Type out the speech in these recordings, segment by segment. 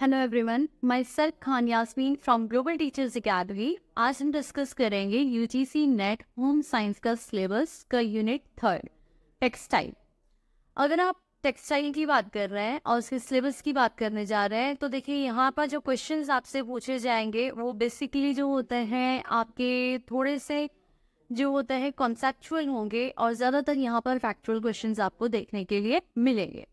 hello everyone myself Khan Yasmeen from Global Teachers Academy आज हम discuss करेंगे यूजीसी नेट होम साइंस का syllabus का यूनिट थर्ड टेक्सटाइल अगर आप टेक्सटाइल की बात कर रहे हैं और उसके सिलेबस की बात करने जा रहे हैं तो देखिए यहाँ पर जो क्वेश्चन आपसे पूछे जाएंगे वो बेसिकली जो होते हैं आपके थोड़े से जो होते हैं कॉन्सेप्चुअल होंगे और ज़्यादातर यहाँ पर फैक्चुअल क्वेश्चन आपको देखने के लिए मिलेंगे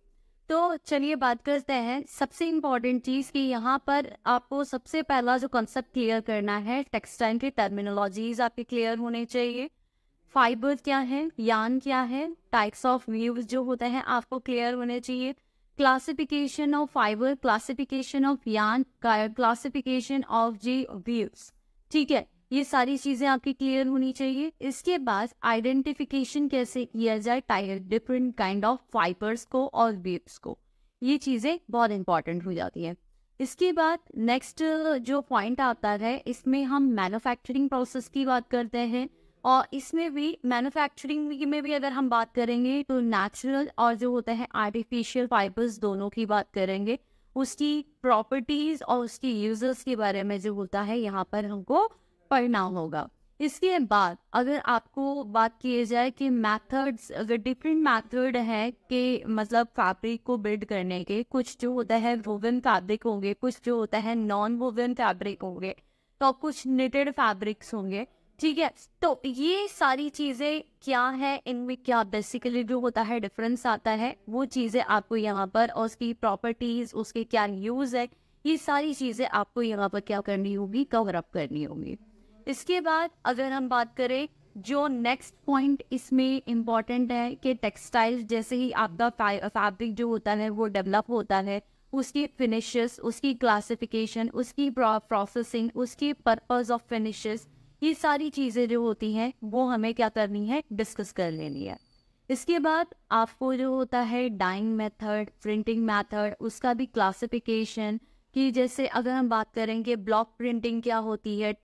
तो चलिए बात करते हैं सबसे इम्पोर्टेंट चीज़ कि यहाँ पर आपको सबसे पहला जो कॉन्सेप्ट क्लियर करना है टेक्सटाइल की टर्मिनोलॉजीज आपके क्लियर होने चाहिए फाइबर क्या है यान क्या है टाइप्स ऑफ व्यूज जो होते हैं आपको क्लियर होने चाहिए classification of fibre classification of yarn classification of जी व्यूज ठीक है ये सारी चीजें आपकी क्लियर होनी चाहिए इसके बाद आइडेंटिफिकेशन कैसे किया जाए टायर डिफरेंट काइंड ऑफ फाइबर्स को और बेब्स को ये चीजें बहुत इंपॉर्टेंट हो जाती है इसके बाद नेक्स्ट जो पॉइंट आता है इसमें हम मैन्युफैक्चरिंग प्रोसेस की बात करते हैं और इसमें भी मैन्युफैक्चरिंग में भी अगर हम बात करेंगे तो नेचुरल और जो होता है आर्टिफिशियल फाइबर्स दोनों की बात करेंगे उसकी प्रॉपर्टीज और उसकी यूजर्स के बारे में जो होता है यहाँ पर हमको परिणाम होगा इसके बाद अगर आपको बात किए जाए कि मेथड्स अगर डिफरेंट मेथड है कि मतलब फैब्रिक को बिल्ड करने के कुछ जो होता है वोवन फैब्रिक होंगे कुछ जो होता है नॉन वोवन फैब्रिक होंगे तो कुछ निटेड फैब्रिक्स होंगे ठीक है तो ये सारी चीज़ें क्या है इनमें क्या बेसिकली जो होता है डिफरेंस आता है वो चीज़ें आपको यहाँ पर और उसकी प्रॉपर्टीज़ उसके क्या यूज़ है ये सारी चीज़ें आपको यहाँ पर क्या करनी होगी कवर अप करनी होगी इसके बाद अगर हम बात करें जो नेक्स्ट पॉइंट इसमें इम्पॉर्टेंट है कि टेक्सटाइल जैसे ही आपका फैब्रिक जो होता है वो डेवलप होता है उसकी फिनिशेस उसकी क्लासिफिकेशन उसकी प्रोसेसिंग उसकी पर्पस ऑफ फिनिशेस ये सारी चीज़ें जो होती हैं वो हमें क्या करनी है डिस्कस कर लेनी है इसके बाद आपको जो होता है डाइंग मेथड प्रिंटिंग मेथड उसका भी क्लासिफिकेशन कि जैसे अगर हम बात करेंगे ब्लॉक प्रिंटिंग क्या होती है